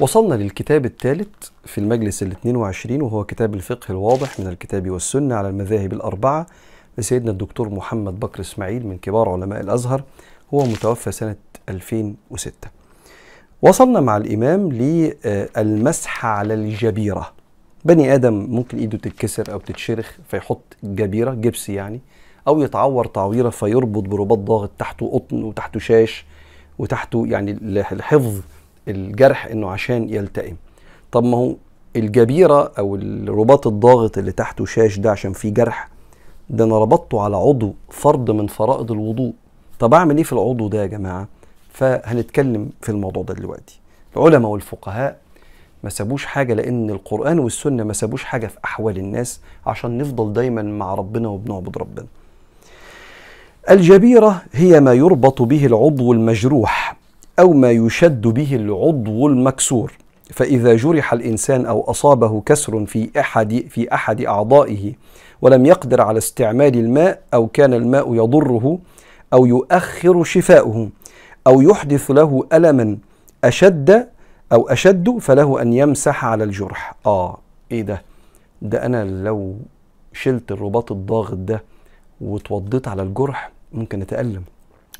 وصلنا للكتاب الثالث في المجلس ال 22 وهو كتاب الفقه الواضح من الكتاب والسنة على المذاهب الأربعة لسيدنا الدكتور محمد بكر إسماعيل من كبار علماء الأزهر هو متوفى سنة 2006 وصلنا مع الإمام للمسح آه، على الجبيرة بني آدم ممكن إيده تتكسر أو تتشرخ فيحط جبيرة جبس يعني أو يتعور تعويرة فيربط برباط ضاغط تحته قطن وتحته شاش وتحته يعني الحفظ الجرح انه عشان يلتئم طب ما هو الجبيره او الرباط الضاغط اللي تحته شاش ده عشان فيه جرح ده انا ربطته على عضو فرض من فرائض الوضوء طب اعمل ايه في العضو ده يا جماعه فهنتكلم في الموضوع ده دلوقتي العلماء والفقهاء ما سابوش حاجه لان القران والسنه ما سابوش حاجه في احوال الناس عشان نفضل دايما مع ربنا وبنعبد ربنا الجبيره هي ما يربط به العضو المجروح أو ما يشد به العضو المكسور فإذا جرح الإنسان أو أصابه كسر في أحد في أحد أعضائه ولم يقدر على استعمال الماء أو كان الماء يضره أو يؤخر شفاؤه أو يحدث له ألما أشد أو أشد فله أن يمسح على الجرح آه إيه ده ده أنا لو شلت الرباط الضاغط ده وتوضيت على الجرح ممكن أتألم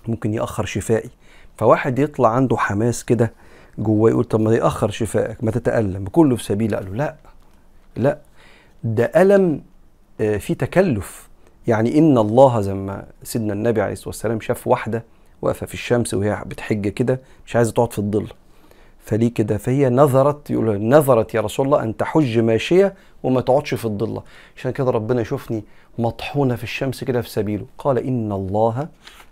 ممكن يأخر شفائي فواحد يطلع عنده حماس كده جواه يقول طب ما يأخر شفائك ما تتألم كله في سبيل له لا لا ده ألم آه، في تكلف يعني إن الله زي ما سيدنا النبي عليه الصلاة والسلام شاف واحدة واقفة في الشمس وهي بتحج كده مش عايزة تقعد في الظل فليه كده فهي نذرت يقول نذرت يا رسول الله ان تحج ماشيه وما تقعدش في الضله عشان كده ربنا يشوفني مطحونه في الشمس كده في سبيله قال ان الله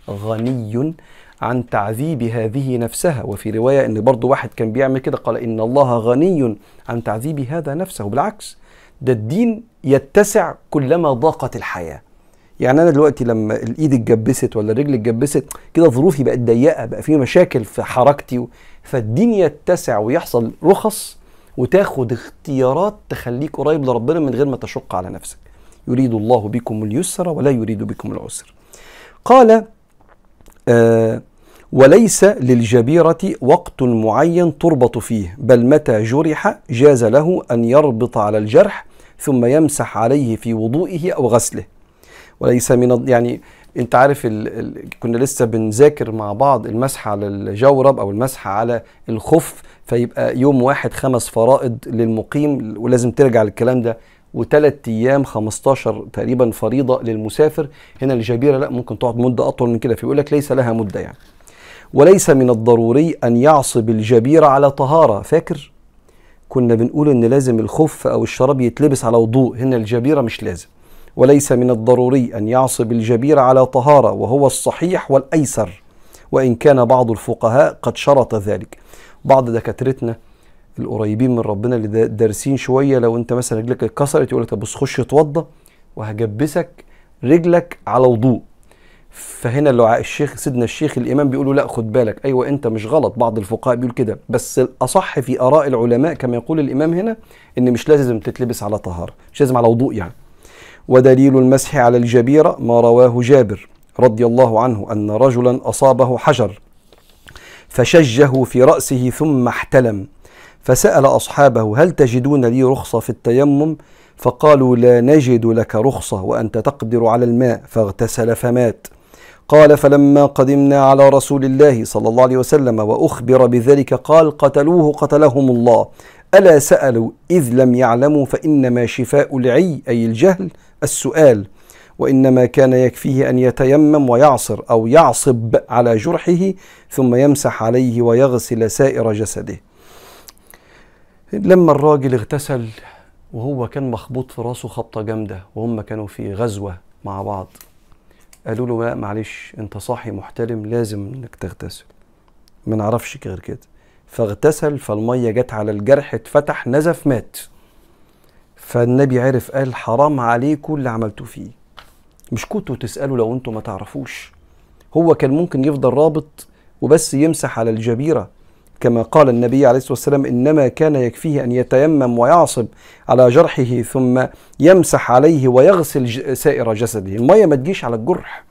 غني عن تعذيب هذه نفسها وفي روايه ان برضو واحد كان بيعمل كده قال ان الله غني عن تعذيب هذا نفسه بالعكس ده الدين يتسع كلما ضاقت الحياه يعني انا دلوقتي لما الايد اتجبست ولا الرجل اتجبست كده ظروفي بقت ضيقه بقى في مشاكل في حركتي فالدين يتسع ويحصل رخص وتاخد اختيارات تخليك قريب لربنا من غير ما تشق على نفسك يريد الله بكم اليسر ولا يريد بكم العسر قال آه وليس للجبيرة وقت معين تربط فيه بل متى جرح جاز له أن يربط على الجرح ثم يمسح عليه في وضوئه أو غسله وليس من يعني انت عارف الـ الـ كنا لسه بنذاكر مع بعض المسح على الجورب او المسح على الخف فيبقى يوم واحد خمس فرائض للمقيم ولازم ترجع للكلام ده وثلاث ايام 15 تقريبا فريضه للمسافر هنا الجبيره لا ممكن تقعد مده اطول من كده فيقول لك ليس لها مده يعني وليس من الضروري ان يعصب الجبيره على طهاره فاكر كنا بنقول ان لازم الخف او الشراب يتلبس على وضوء هنا الجبيره مش لازم وليس من الضروري أن يعصب الجبير على طهارة وهو الصحيح والأيسر وإن كان بعض الفقهاء قد شرط ذلك بعض دكاترتنا القريبين من ربنا اللي دارسين شوية لو أنت مثلا رجلك اتكسرت يقول لك بص خش اتوضى وهجبسك رجلك على وضوء فهنا اللعاء الشيخ سيدنا الشيخ الامام بيقولوا لا خد بالك ايوه انت مش غلط بعض الفقهاء بيقول كده بس الاصح في اراء العلماء كما يقول الامام هنا ان مش لازم تتلبس على طهاره مش لازم على وضوء يعني ودليل المسح على الجبيرة ما رواه جابر رضي الله عنه أن رجلا أصابه حجر فشجه في رأسه ثم احتلم فسأل أصحابه هل تجدون لي رخصة في التيمم فقالوا لا نجد لك رخصة وأنت تقدر على الماء فاغتسل فمات قال فلما قدمنا على رسول الله صلى الله عليه وسلم وأخبر بذلك قال قتلوه قتلهم الله ألا سألوا إذ لم يعلموا فإنما شفاء العي أي الجهل السؤال وإنما كان يكفيه أن يتيمم ويعصر أو يعصب على جرحه ثم يمسح عليه ويغسل سائر جسده لما الراجل اغتسل وهو كان مخبوط في راسه خبطة جامدة وهم كانوا في غزوة مع بعض قالوا له لا معلش انت صاحي محترم لازم انك تغتسل ما نعرفش غير كده فاغتسل فالمية جت على الجرح اتفتح نزف مات فالنبي عرف قال حرام عليكم اللي عملتوا فيه مش كنتوا تسألوا لو انتوا ما تعرفوش هو كان ممكن يفضل رابط وبس يمسح على الجبيرة كما قال النبي عليه الصلاة والسلام إنما كان يكفيه أن يتيمم ويعصب على جرحه ثم يمسح عليه ويغسل سائر جسده المية ما تجيش على الجرح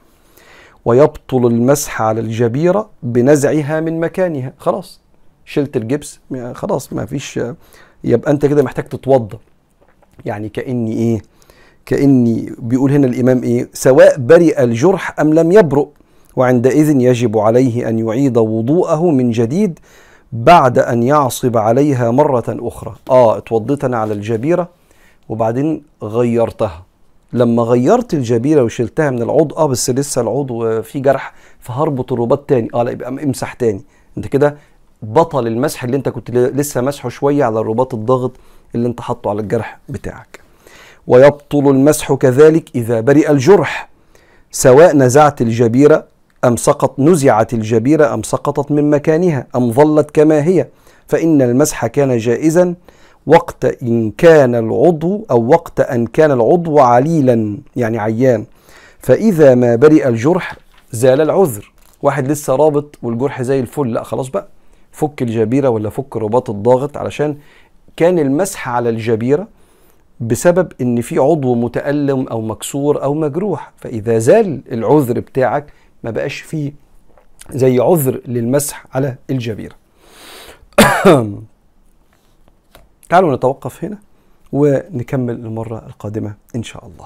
ويبطل المسح على الجبيرة بنزعها من مكانها خلاص شلت الجبس خلاص ما فيش يبقى أنت كده محتاج تتوضأ يعني كأني إيه كأني بيقول هنا الإمام إيه سواء برئ الجرح أم لم يبرئ وعندئذ يجب عليه أن يعيد وضوءه من جديد بعد أن يعصب عليها مرة أخرى آه اتوضيت أنا على الجبيرة وبعدين غيرتها لما غيرت الجبيرة وشلتها من العضو آه بس لسه العضو فيه جرح فهربط الرباط تاني آه لا يبقى امسح تاني أنت كده بطل المسح اللي أنت كنت لسه مسحه شوية على الرباط الضغط اللي انت حاطه على الجرح بتاعك ويبطل المسح كذلك إذا برئ الجرح سواء نزعت الجبيرة أم سقط نزعت الجبيرة أم سقطت من مكانها أم ظلت كما هي فإن المسح كان جائزا وقت إن كان العضو أو وقت أن كان العضو عليلا يعني عيان فإذا ما برئ الجرح زال العذر واحد لسه رابط والجرح زي الفل لا خلاص بقى فك الجبيرة ولا فك رباط الضاغط علشان كان المسح على الجبيرة بسبب ان في عضو متألم او مكسور او مجروح فاذا زال العذر بتاعك ما بقاش فيه زي عذر للمسح على الجبيرة تعالوا نتوقف هنا ونكمل المرة القادمة إن شاء الله